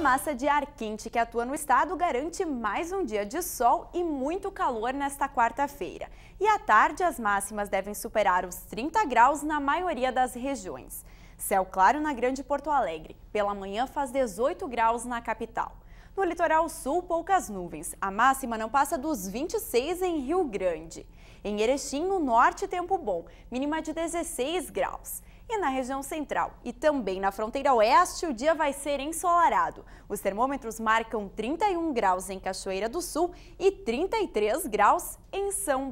massa de ar quente que atua no estado garante mais um dia de sol e muito calor nesta quarta-feira. E à tarde, as máximas devem superar os 30 graus na maioria das regiões. Céu claro na Grande Porto Alegre. Pela manhã, faz 18 graus na capital. No litoral sul, poucas nuvens. A máxima não passa dos 26 em Rio Grande. Em Erechim, no norte, tempo bom, mínima de 16 graus e na região central. E também na fronteira oeste, o dia vai ser ensolarado. Os termômetros marcam 31 graus em Cachoeira do Sul e 33 graus em São